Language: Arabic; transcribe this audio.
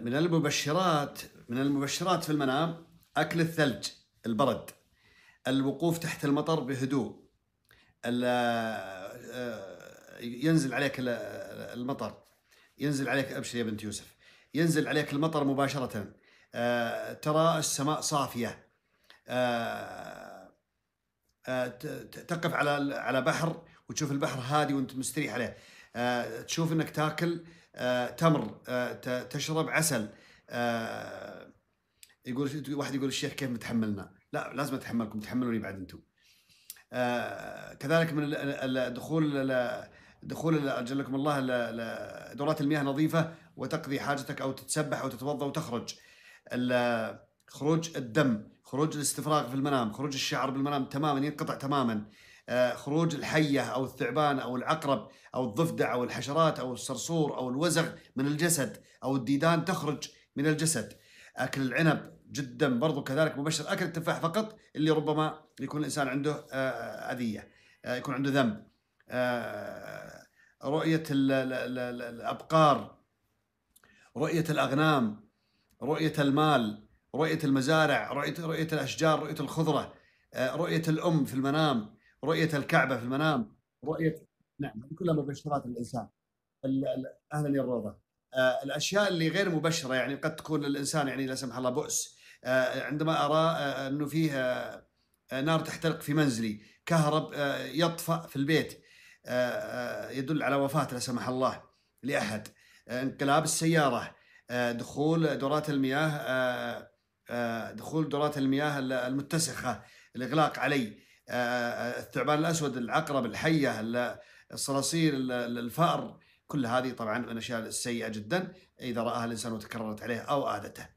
من المبشرات من المبشرات في المنام اكل الثلج البرد الوقوف تحت المطر بهدوء آه، ينزل عليك المطر ينزل عليك ابشر يا بنت يوسف ينزل عليك المطر مباشره آه، ترى السماء صافيه آه، تقف على على بحر وتشوف البحر هادي وانت مستريح عليه آه، تشوف انك تاكل آه، تمر آه، تشرب عسل يقول واحد يقول الشيخ كيف متحملنا؟ لا لازم اتحملكم تحملوني بعد انتم. كذلك من دخول دخول اجلكم الله دورات المياه نظيفه وتقضي حاجتك او تتسبح او تتوضا وتخرج. خروج الدم، خروج الاستفراغ في المنام، خروج الشعر بالمنام تماما ينقطع تماما. آه، خروج الحيه او الثعبان او العقرب او الضفدع او الحشرات او الصرصور او الوزغ من الجسد او الديدان تخرج من الجسد اكل العنب جدا برضو كذلك مبشر اكل التفاح فقط اللي ربما يكون الانسان عنده آه، اذيه آه، يكون عنده ذنب رؤيه الابقار رؤيه الاغنام رؤيه المال رؤيه المزارع رؤيه رؤيه الاشجار رؤيه الخضره رؤيه الام في المنام رؤيه الكعبه في المنام رؤيه نعم كلها مبشرات الانسان اهلا يا الروضه آه، الاشياء اللي غير مبشره يعني قد تكون للانسان يعني لا سمح الله بؤس آه، عندما ارى آه، انه فيه نار تحترق في منزلي كهرب يطفأ في البيت يدل على وفاه لا سمح الله لاحد انقلاب السياره دخول دورات المياه دخول دورات المياه المتسخه الاغلاق علي الثعبان الاسود العقرب الحيه الصراصير الفأر كل هذه طبعا من الاشياء السيئه جدا اذا راها الانسان وتكررت عليه او عادته.